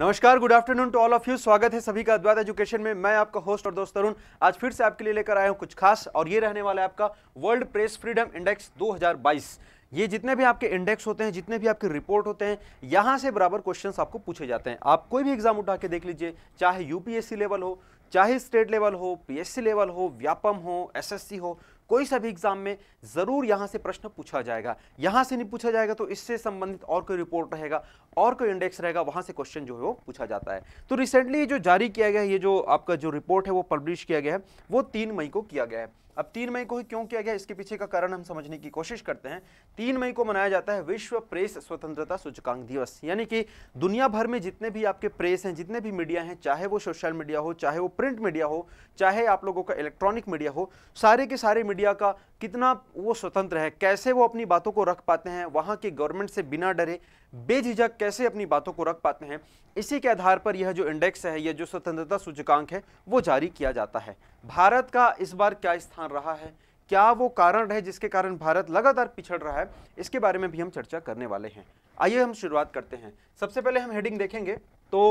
नमस्कार good afternoon to all of you स्वागत है सभी का अद्वैत एजुकेशन में मैं आपका होस्ट और दोस्त तरुण आज फिर से आपके लिए लेकर आया हूं कुछ खास और ये रहने वाला है आपका वर्ल्ड प्रेस फ्रीडम इंडेक्स 2022 ये जितने भी आपके इंडेक्स होते हैं जितने भी आपके रिपोर्ट होते हैं यहाँ से बराबर क्वेश्चन आपको पूछे जाते हैं आप कोई भी एग्जाम उठा के देख लीजिए चाहे यूपीएससी लेवल हो चाहे स्टेट लेवल हो पीएससी लेवल हो व्यापम हो एसएससी हो कोई सा भी एग्जाम में ज़रूर यहां से प्रश्न पूछा जाएगा यहां से नहीं पूछा जाएगा तो इससे संबंधित और कोई रिपोर्ट रहेगा और कोई इंडेक्स रहेगा वहां से क्वेश्चन जो है वो पूछा जाता है तो रिसेंटली जो जारी किया गया ये जो आपका जो रिपोर्ट है वो पब्लिश किया गया है वो तीन मई को किया गया है अब तीन मई को ही क्यों किया गया इसके पीछे का कारण हम समझने की कोशिश करते हैं तीन मई को मनाया जाता है विश्व प्रेस स्वतंत्रता सूचकांक दिवस यानी कि दुनिया भर में जितने भी आपके प्रेस हैं जितने भी मीडिया हैं चाहे वो सोशल मीडिया हो चाहे वो प्रिंट मीडिया हो चाहे आप लोगों का इलेक्ट्रॉनिक मीडिया हो सारे के सारे मीडिया का कितना वो स्वतंत्र है कैसे वो अपनी बातों को रख पाते हैं वहाँ के गवर्नमेंट से बिना डरे बेझिझक कैसे अपनी बातों को रख पाते हैं इसी के आधार पर यह जो इंडेक्स है यह जो स्वतंत्रता सूचकांक है वो जारी किया जाता है भारत का इस बार क्या स्थान रहा है क्या वो कारण है जिसके कारण भारत लगातार पिछड़ रहा है इसके बारे में भी हम चर्चा करने वाले हैं आइए हम शुरुआत करते हैं सबसे पहले हम हेडिंग देखेंगे तो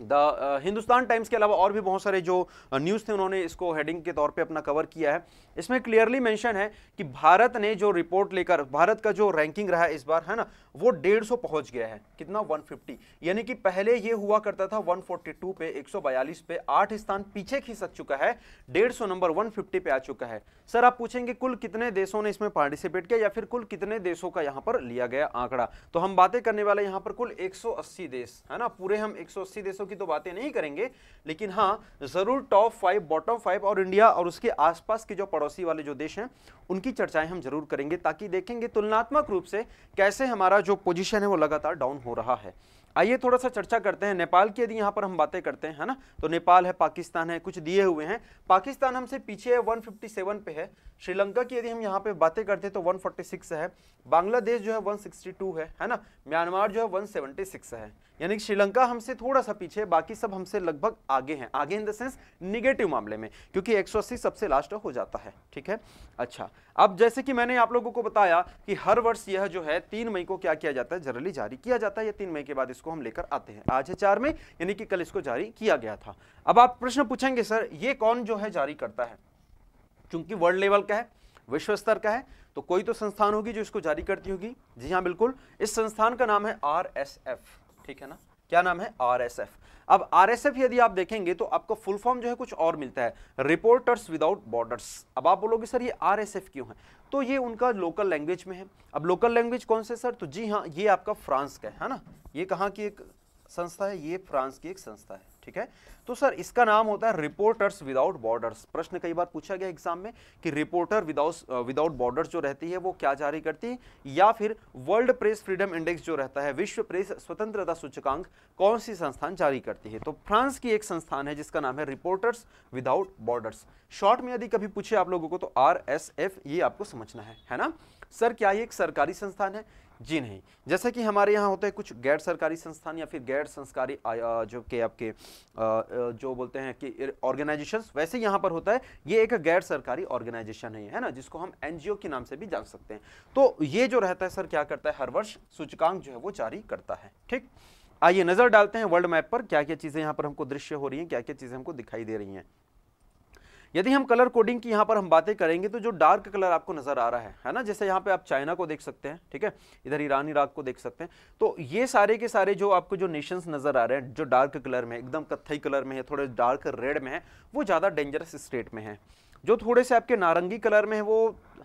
द हिंदुस्तान टाइम्स के अलावा और भी बहुत सारे जो न्यूज़ थे उन्होंने इसको हेडिंग के तौर पे अपना कवर किया है इसमें क्लियरली मेंशन है कि भारत ने जो रिपोर्ट लेकर भारत का जो रैंकिंग रहा इस बार है ना वो डेढ़ सौ पहुँच गया है कितना 150 यानी कि पहले ये हुआ करता था 142 पे 142 पे आठ स्थान पीछे खिसक चुका है डेढ़ सौ नंबर वन पे आ चुका है सर आप पूछेंगे कुल कितने देशों ने इसमें पार्टिसिपेट किया या फिर कुल कितने देशों का यहाँ पर लिया गया आंकड़ा तो हम बातें करने वाले यहाँ पर कुल एक देश है ना पूरे हम एक देशों की तो बातें नहीं करेंगे लेकिन हाँ ज़रूर टॉप फाइव बॉटम फाइव और इंडिया और उसके आसपास के जो पड़ोसी वाले जो देश हैं उनकी चर्चाएं हम जरूर करेंगे ताकि देखेंगे तुलनात्मक रूप से कैसे हमारा जो पोजिशन है वो लगातार डाउन हो रहा है आइए थोड़ा सा चर्चा करते हैं नेपाल की यदि यहाँ पर हम बातें करते हैं है ना तो नेपाल है पाकिस्तान है कुछ दिए हुए हैं पाकिस्तान हमसे पीछे है 157 पे है श्रीलंका की यदि हम यहाँ पे बातें करते हैं तो 146 है बांग्लादेश जो है 162 है है ना म्यांमार जो है 176 है यानी कि श्रीलंका हमसे थोड़ा सा पीछे बाकी सब हमसे लगभग आगे हैं आगे इन द सेंस निगेटिव मामले में क्योंकि अस्सी सबसे लास्ट हो जाता है ठीक है अच्छा अब जैसे कि मैंने आप लोगों को बताया कि हर वर्ष यह जो है तीन मई को क्या किया जाता है जनरली जारी किया जाता है या तीन मई के बाद इसको इसको हम लेकर आते हैं आज है चार में यानी कि कल इसको जारी किया गया था अब आप प्रश्न पूछेंगे सर ये कौन जो है जारी करता है चूंकि वर्ल्ड लेवल का है विश्व स्तर का है तो कोई तो संस्थान होगी जो इसको जारी करती होगी जी हाँ बिल्कुल इस संस्थान का नाम है आर ठीक है ना क्या नाम है आर अब आर यदि आप देखेंगे तो आपको फुल फॉर्म जो है कुछ और मिलता है रिपोर्टर्स विदाउट बॉर्डर्स अब आप बोलोगे सर ये आर क्यों है तो ये उनका लोकल लैंग्वेज में है अब लोकल लैंग्वेज कौन से सर तो जी हाँ ये आपका फ्रांस का है ना ये कहाँ की एक संस्था है ये फ्रांस की एक संस्था है ठीक है तो सर इसका नाम होता है रिपोर्टर्स विदाउट बॉर्डर्स प्रश्न कई बार पूछा गया एग्जाम में कि रिपोर्टर विदाउट विदाउट बॉर्डर्स जो रहती है वो क्या जारी करती है या फिर वर्ल्ड प्रेस फ्रीडम इंडेक्स जो रहता है विश्व प्रेस स्वतंत्रता सूचकांक कौन सी संस्थान जारी करती है तो फ्रांस की एक संस्थान है जिसका नाम है रिपोर्टर्स विदाउट बॉर्डर्स शॉर्ट में यदि कभी पूछे आप लोगों को तो आर ये आपको समझना है है ना सर क्या ये एक सरकारी संस्थान है जी नहीं जैसे कि हमारे यहाँ होते हैं कुछ गैर सरकारी संस्थान या फिर गैर संस्कारी जो के आपके जो बोलते हैं कि ऑर्गेनाइजेशन वैसे यहाँ पर होता है ये एक गैर सरकारी ऑर्गेनाइजेशन है है ना जिसको हम एनजीओ के नाम से भी जान सकते हैं तो ये जो रहता है सर क्या करता है हर वर्ष सूचकांक जो है वो जारी करता है ठीक आइए नज़र डालते हैं वर्ल्ड मैप पर क्या क्या चीज़ें यहाँ पर हमको दृश्य हो रही हैं क्या क्या चीज़ें हमको दिखाई दे रही हैं यदि हम कलर कोडिंग की यहाँ पर हम बातें करेंगे तो जो डार्क कलर आपको नजर आ रहा है है ना जैसे यहाँ पे आप चाइना को देख सकते हैं ठीक है इधर ईरान इराक को देख सकते हैं तो ये सारे के सारे जो आपको जो नेशंस नजर आ रहे हैं जो डार्क कलर में एकदम कत्थई कलर में है थोड़े डार्क रेड में है वो ज़्यादा डेंजरस स्टेट में है जो थोड़े से आपके नारंगी कलर में है वो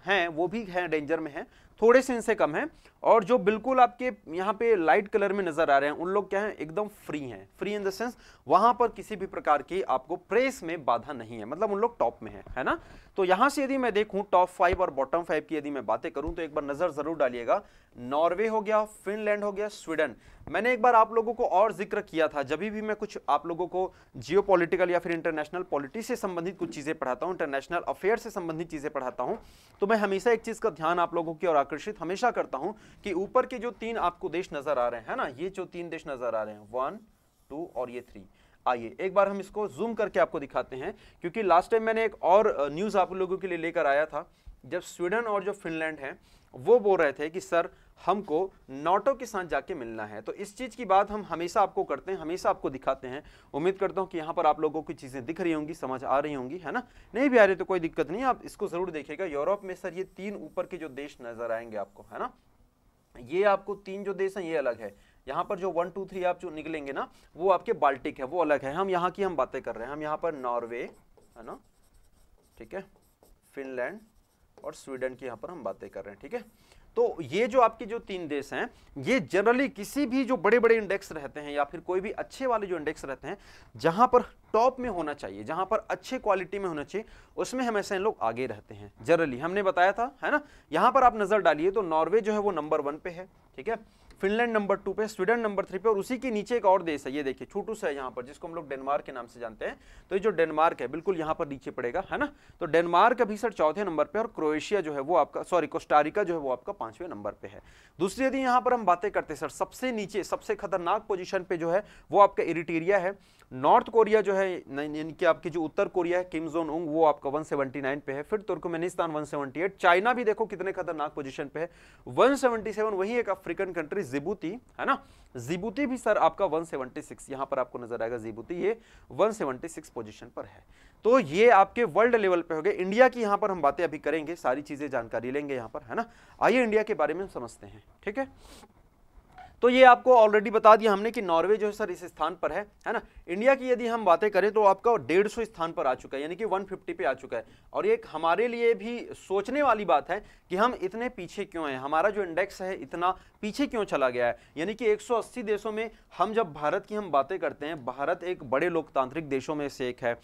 हैं वो भी हैं डेंजर में है थोड़े से इनसे कम है और जो बिल्कुल आपके यहाँ पे लाइट कलर में नजर आ रहे हैं उन लोग क्या है एकदम फ्री हैं फ्री इन द सेंस वहां पर किसी भी प्रकार की आपको प्रेस में बाधा नहीं है मतलब उन लोग टॉप में है है ना तो यहां से यदि मैं देखूं टॉप फाइव और बॉटम फाइव की यदि मैं बातें करूं तो एक बार नजर जरूर डालिएगा नॉर्वे हो गया फिनलैंड हो गया स्वीडन मैंने एक बार आप लोगों को और जिक्र किया था जब भी मैं कुछ आप लोगों को जियो या फिर इंटरनेशनल पॉलिटी से संबंधित कुछ चीज़ें पढ़ाता हूँ इंटरनेशनल अफेयर से संबंधित चीज़ें पढ़ाता हूँ तो मैं हमेशा एक चीज़ का ध्यान आप लोगों की और आकर्षित हमेशा करता हूँ कि ऊपर के जो तीन आपको देश नज़र आ रहे हैं ना ये जो तीन देश नज़र आ रहे हैं वन टू और ये थ्री आइए एक बार हम इसको जूम करके आपको दिखाते हैं क्योंकि लास्ट टाइम मैंने एक और न्यूज़ आप लोगों के लिए लेकर आया था जब स्वीडन और जो फिनलैंड है वो बोल रहे थे कि सर हमको नोटो के साथ जाके मिलना है तो इस चीज़ की बात हम हमेशा आपको करते हैं हमेशा आपको दिखाते हैं उम्मीद करता हूँ कि यहाँ पर आप लोगों की चीज़ें दिख रही होंगी समझ आ रही होंगी है ना नहीं भी आ रही तो कोई दिक्कत नहीं आप इसको ज़रूर देखिएगा यूरोप में सर ये तीन ऊपर के जो देश नज़र आएंगे आपको है ना ये आपको तीन जो देश हैं ये अलग है यहाँ पर जो वन टू थ्री आप जो निकलेंगे ना वो आपके बाल्टिक है वो अलग है हम यहाँ की हम बातें कर रहे हैं हम यहाँ पर नॉर्वे है ना ठीक है फिनलैंड और स्वीडन की यहाँ पर हम बातें कर रहे हैं ठीक है तो ये जो आपके जो तीन देश हैं ये जनरली किसी भी जो बड़े बड़े इंडेक्स रहते हैं या फिर कोई भी अच्छे वाले जो इंडेक्स रहते हैं जहाँ पर टॉप में होना चाहिए जहाँ पर अच्छे क्वालिटी में होना चाहिए उसमें हमेशा इन लोग आगे रहते हैं जनरली हमने बताया था है ना यहाँ पर आप नज़र डालिए तो नॉर्वे जो है वो नंबर वन पे है ठीक है फिनलैंड नंबर टू पे स्वीडन नंबर थ्री पे और उसी के नीचे एक और देश है ये देखिए सा है यहाँ पर जिसको हम लोग डेनमार्क के नाम से जानते हैं तो ये जो डेनमार्क है बिल्कुल यहाँ पर नीचे पड़ेगा है ना तो डेनमार्क अभी सर चौथे नंबर पर और क्रोएशिया जो है वो आपका सॉरी कोस्टारिका जो है वो आपका पांचवें नंबर पर है दूसरी यदि यहाँ पर हम बातें करते हैं सर सबसे नीचे सबसे खतरनाक पोजिशन पे जो है वो आपका इरिटेरिया है नॉर्थ कोरिया जो है यानी कि आपकी जो उत्तर कोरिया है किम जोन उंग वो आपका 179 पे है फिर तुर्कमेनिस्तान 178 चाइना भी देखो कितने खतरनाक पोजीशन पे है 177 वही एक अफ्रीकन कंट्री जिबूती है ना जिबूती भी सर आपका 176 सेवनटी सिक्स यहां पर आपको नजर आएगा जिबूती ये 176 पोजीशन पर है तो ये आपके वर्ल्ड लेवल पे हो गए इंडिया की यहाँ पर हम बातें अभी करेंगे सारी चीज़ें जानकारी लेंगे यहाँ पर है ना आइए इंडिया के बारे में हम समझते हैं ठीक है तो ये आपको ऑलरेडी बता दिया हमने कि नॉर्वे जो है सर इस स्थान पर है है ना इंडिया की यदि हम बातें करें तो आपका डेढ़ सौ स्थान पर आ चुका है यानी कि वन फिफ्टी पे आ चुका है और ये हमारे लिए भी सोचने वाली बात है कि हम इतने पीछे क्यों हैं हमारा जो इंडेक्स है इतना पीछे क्यों चला गया है यानी कि एक देशों में हम जब भारत की हम बातें करते हैं भारत एक बड़े लोकतांत्रिक देशों में से एक है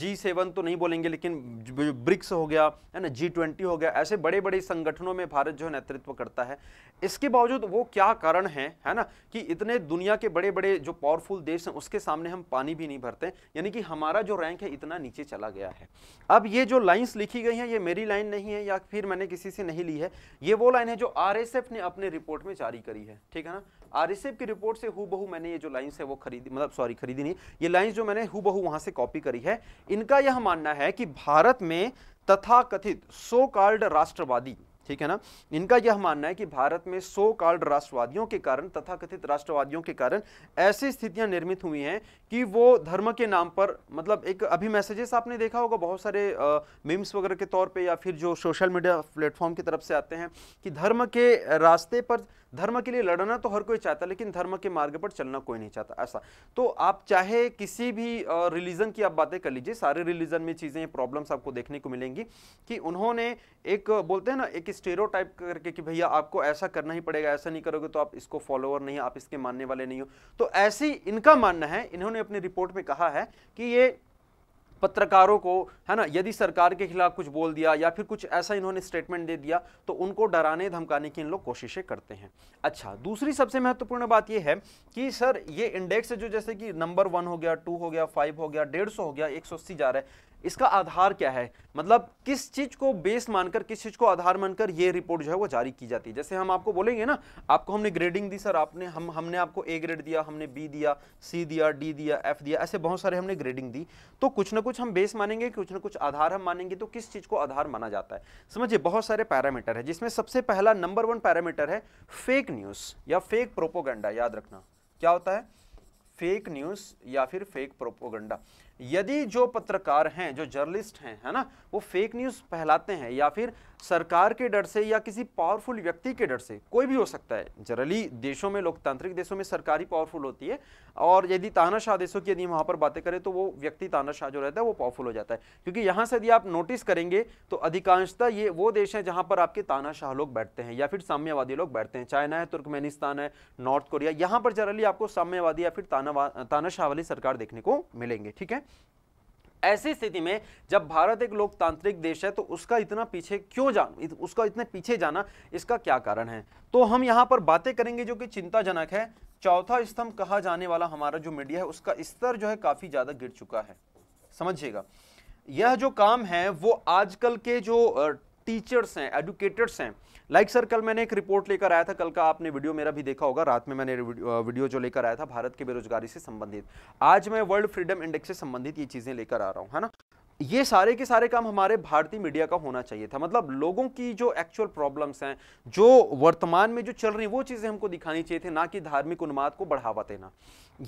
जी सेवन तो नहीं बोलेंगे लेकिन ब्रिक्स हो गया है ना जी ट्वेंटी हो गया ऐसे बड़े बड़े संगठनों में भारत जो है नेतृत्व करता है इसके बावजूद वो क्या कारण कारण है है ना कि इतने दुनिया के बड़े बड़े जो पावरफुल देश हैं उसके सामने हम पानी भी नहीं भरते यानी कि हमारा जो रैंक है इतना नीचे चला गया है अब ये जो लाइन्स लिखी गई हैं ये मेरी लाइन नहीं है या फिर मैंने किसी से नहीं ली है ये वो लाइन है जो आर ने अपने रिपोर्ट में जारी करी है ठीक है ना आर की रिपोर्ट से हु मैंने ये जो लाइन्स है वो खरीदी मतलब सॉरी खरीदी नहीं ये लाइन्स जो मैंने हु वहाँ से कॉपी करी है इनका यह मानना है कि भारत में तथा कथित सो कॉल्ड राष्ट्रवादी ठीक है ना इनका यह मानना है कि भारत में सो कॉल्ड राष्ट्रवादियों के कारण कथित राष्ट्रवादियों के कारण ऐसी स्थितियां निर्मित हुई हैं कि वो धर्म के नाम पर मतलब एक अभी मैसेजेस आपने देखा होगा बहुत सारे मीम्स वगैरह के तौर पे या फिर जो सोशल मीडिया प्लेटफॉर्म की तरफ से आते हैं कि धर्म के रास्ते पर धर्म के लिए लड़ना तो हर कोई चाहता है लेकिन धर्म के मार्ग पर चलना कोई नहीं चाहता ऐसा तो आप चाहे किसी भी रिलीजन की आप बातें कर लीजिए सारे रिलीजन में चीज़ें प्रॉब्लम्स आपको देखने को मिलेंगी कि उन्होंने एक बोलते हैं ना एक कि स्टेरो टाइप करके कि भैया आपको ऐसा करना ही पड़ेगा ऐसा नहीं करोगे तो आप इसको फॉलोअर नहीं आप इसके मानने वाले नहीं हो तो ऐसे ही इनका मानना है इन्होंने अपनी रिपोर्ट में कहा है कि ये पत्रकारों को है ना यदि सरकार के खिलाफ कुछ बोल दिया या फिर कुछ ऐसा इन्होंने स्टेटमेंट दे दिया तो उनको डराने धमकाने की इन लोग कोशिशें करते हैं अच्छा दूसरी सबसे महत्वपूर्ण बात यह है कि सर ये इंडेक्स जो जैसे कि नंबर वन हो गया टू हो गया फाइव हो गया डेढ़ सौ हो गया एक सौ अस्सी जा रहा है इसका आधार क्या है मतलब किस चीज को बेस मानकर किस चीज को आधार मानकर ये रिपोर्ट जो है वो जारी की जाती है जैसे हम आपको बोलेंगे ना आपको हमने ग्रेडिंग दी सर आपने हम हमने आपको ए ग्रेड दिया हमने बी दिया सी दिया डी दिया एफ दिया ऐसे बहुत सारे हमने ग्रेडिंग दी तो कुछ ना कुछ हम बेस मानेंगे कुछ ना कुछ आधार हम मानेंगे तो किस चीज को आधार माना जाता है समझिए बहुत सारे पैरामीटर है जिसमें सबसे पहला नंबर वन पैरामीटर है फेक न्यूज या फेक प्रोपोगंडा याद रखना क्या होता है फेक न्यूज़ या फिर फेक प्रोपोगंडा यदि जो पत्रकार हैं जो जर्नलिस्ट हैं है ना वो फेक न्यूज़ फैलाते हैं या फिर सरकार के डर से या किसी पावरफुल व्यक्ति के डर से कोई भी हो सकता है जनरली देशों में लोकतांत्रिक देशों में सरकार पावरफुल होती है और यदि तानाशाह देशों की यदि वहां पर बातें करें तो वो व्यक्ति तानाशाह जो रहता है वो पावरफुल हो जाता है क्योंकि यहाँ से यदि आप नोटिस करेंगे तो अधिकांशता ये वो देश है जहां पर आपके तानाशाह लोग बैठते हैं या फिर साम्यवादी लोग बैठते हैं चाइना है तुर्कमेनिस्तान है नॉर्थ कोरिया यहाँ पर जनरली आपको साम्यवादी या फिर ताना तानाशाह वाली सरकार देखने को मिलेंगे ठीक है ऐसी स्थिति में जब भारत एक लोकतांत्रिक देश है तो उसका इतना पीछे क्यों जा उसका इतने पीछे जाना इसका क्या कारण है तो हम यहाँ पर बातें करेंगे जो कि चिंताजनक है चौथा स्तंभ कहा जाने वाला हमारा जो मीडिया है उसका स्तर जो है काफ़ी ज़्यादा गिर चुका है समझिएगा यह जो काम है वो आजकल के जो टीचर्स हैं एडुकेटर्स हैं लाइक like सर कल मैंने एक रिपोर्ट लेकर आया था कल का आपने वीडियो मेरा भी देखा होगा रात में मैंने वीडियो जो लेकर आया था भारत की बेरोजगारी से संबंधित आज मैं वर्ल्ड फ्रीडम इंडेक्स से संबंधित ये चीज़ें लेकर आ रहा हूँ है ना ये सारे के सारे काम हमारे भारतीय मीडिया का होना चाहिए था मतलब लोगों की जो एक्चुअल प्रॉब्लम्स हैं जो वर्तमान में जो चल रही वो चीज़ें हमको दिखानी चाहिए थी ना कि धार्मिक उन्माद को बढ़ावा देना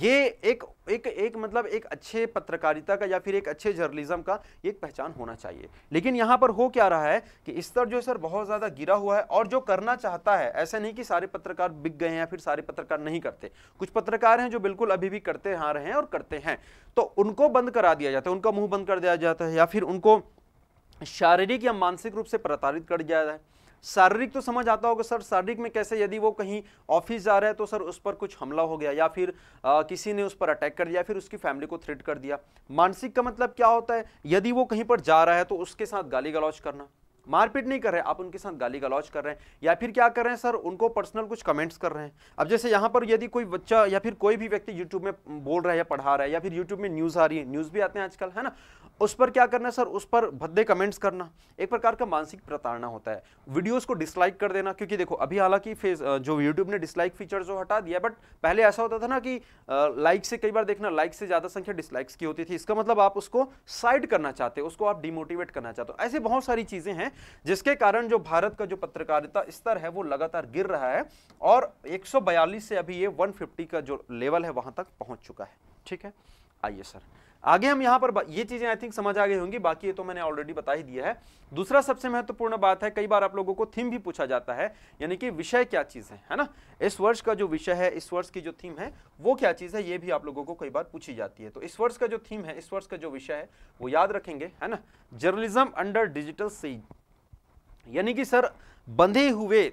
ये एक एक एक मतलब एक अच्छे पत्रकारिता का या फिर एक अच्छे जर्नलिज्म का एक पहचान होना चाहिए लेकिन यहाँ पर हो क्या रहा है कि स्तर जो सर बहुत ज़्यादा गिरा हुआ है और जो करना चाहता है ऐसा नहीं कि सारे पत्रकार बिक गए हैं या फिर सारे पत्रकार नहीं करते कुछ पत्रकार हैं जो बिल्कुल अभी भी करते आ रहे हैं और करते हैं तो उनको बंद करा दिया जाता है उनका मुँह बंद कर दिया जाता है या फिर उनको शारीरिक या मानसिक रूप से प्रताड़ित कर दिया जाता है शारीरिक तो समझ आता होगा सर शारीरिक में कैसे यदि वो कहीं ऑफिस जा रहा है तो सर उस पर कुछ हमला हो गया या फिर आ, किसी ने उस पर अटैक कर दिया फिर उसकी फैमिली को थ्रेट कर दिया मानसिक का मतलब क्या होता है यदि वो कहीं पर जा रहा है तो उसके साथ गाली गलौज करना मारपीट नहीं कर रहे आप उनके साथ गाली गलौज कर रहे हैं या फिर क्या कर रहे हैं सर उनको पर्सनल कुछ कमेंट्स कर रहे हैं अब जैसे यहाँ पर यदि कोई बच्चा या फिर कोई भी व्यक्ति यूट्यूब में बोल रहा है या पढ़ा रहा है या फिर यूट्यूब में न्यूज़ आ रही है न्यूज़ भी आते हैं आजकल है ना उस पर क्या करना सर उस पर भद्दे कमेंट्स करना एक प्रकार का मानसिक प्रताड़ना होता है वीडियोस को डिसलाइक कर देना क्योंकि देखो अभी हालांकि फेस जो यूट्यूब ने डिसलाइक फीचर जो हटा दिया बट पहले ऐसा होता था ना कि लाइक से कई बार देखना लाइक से ज़्यादा संख्या डिसलाइक्स की होती थी इसका मतलब आप उसको साइड करना चाहते हो उसको आप डिमोटिवेट करना चाहते हो ऐसे बहुत सारी चीज़ें हैं जिसके कारण जो भारत का जो पत्रकारिता स्तर है वो लगातार गिर रहा है और एक से अभी ये वन का जो लेवल है वहां तक पहुंच चुका है ठीक है आइए सर आगे हम यहाँ पर ये चीजें आई थिंक समझ आ गई होंगी बाकी ये तो मैंने ऑलरेडी बता ही दिया है दूसरा सबसे महत्वपूर्ण बात है कई बार आप लोगों को थीम भी पूछा जाता है यानी कि विषय क्या चीज है है ना इस वर्ष का जो विषय है इस वर्ष की जो थीम है वो क्या चीज है ये भी आप लोगों को कई बार पूछी जाती है तो इस वर्ष का जो थीम है इस वर्ष का जो विषय है वो याद रखेंगे है ना जर्नलिज्म अंडर डिजिटल सीज यानी कि सर बंधे हुए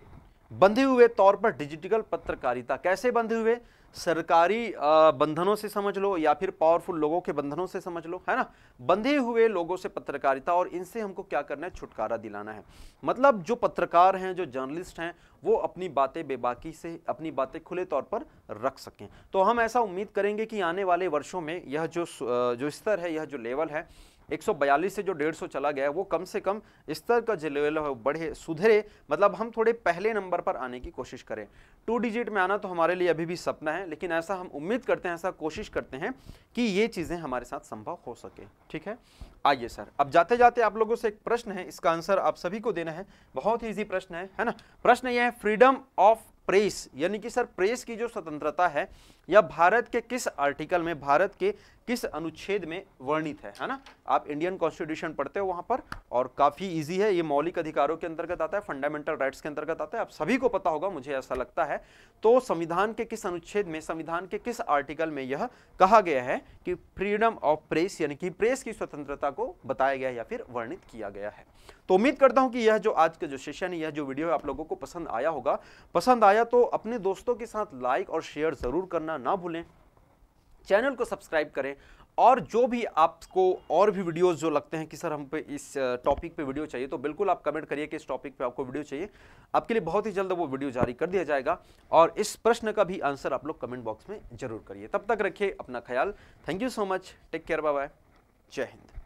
बंधे हुए तौर पर डिजिटल पत्रकारिता कैसे बंधे हुए सरकारी बंधनों से समझ लो या फिर पावरफुल लोगों के बंधनों से समझ लो है ना बंधे हुए लोगों से पत्रकारिता और इनसे हमको क्या करना है छुटकारा दिलाना है मतलब जो पत्रकार हैं जो जर्नलिस्ट हैं वो अपनी बातें बेबाकी से अपनी बातें खुले तौर पर रख सकें तो हम ऐसा उम्मीद करेंगे कि आने वाले वर्षों में यह जो जो स्तर है यह जो लेवल है 142 से जो 150 चला गया वो कम से कम स्तर का जो लेवल है बढ़े सुधरे मतलब हम थोड़े पहले नंबर पर आने की कोशिश करें टू डिजिट में आना तो हमारे लिए अभी भी सपना है लेकिन ऐसा हम उम्मीद करते हैं ऐसा कोशिश करते हैं कि ये चीज़ें हमारे साथ संभव हो सके ठीक है आइए सर अब जाते जाते आप लोगों से एक प्रश्न है इसका आंसर आप सभी को देना है बहुत ही ईजी प्रश्न है है ना प्रश्न यह है फ्रीडम ऑफ प्रेस यानी कि सर प्रेस की जो स्वतंत्रता है या भारत के किस आर्टिकल में भारत के किस अनुच्छेद में वर्णित है है ना आप इंडियन कॉन्स्टिट्यूशन पढ़ते हो वहां पर और काफ़ी इजी है ये मौलिक अधिकारों के अंतर्गत आता है फंडामेंटल राइट्स के अंतर्गत आता है आप सभी को पता होगा मुझे ऐसा लगता है तो संविधान के किस अनुच्छेद में संविधान के किस आर्टिकल में यह कहा गया है कि फ्रीडम ऑफ प्रेस यानी कि प्रेस की स्वतंत्रता को बताया गया या फिर वर्णित किया गया है तो उम्मीद करता हूँ कि यह जो आज का जो सेशन है यह जो वीडियो है आप लोगों को पसंद आया होगा पसंद आया तो अपने दोस्तों के साथ लाइक और शेयर जरूर करना ना भूलें चैनल को सब्सक्राइब करें और जो भी आपको और भी वीडियोस जो लगते हैं कि सर हम पे इस टॉपिक पे वीडियो चाहिए तो बिल्कुल आप कमेंट करिए कि इस टॉपिक पे आपको वीडियो चाहिए आपके लिए बहुत ही जल्द वो वीडियो जारी कर दिया जाएगा और इस प्रश्न का भी आंसर आप लोग कमेंट बॉक्स में जरूर करिए तब तक रखिए अपना ख्याल thank you so much take care bye जय हिंद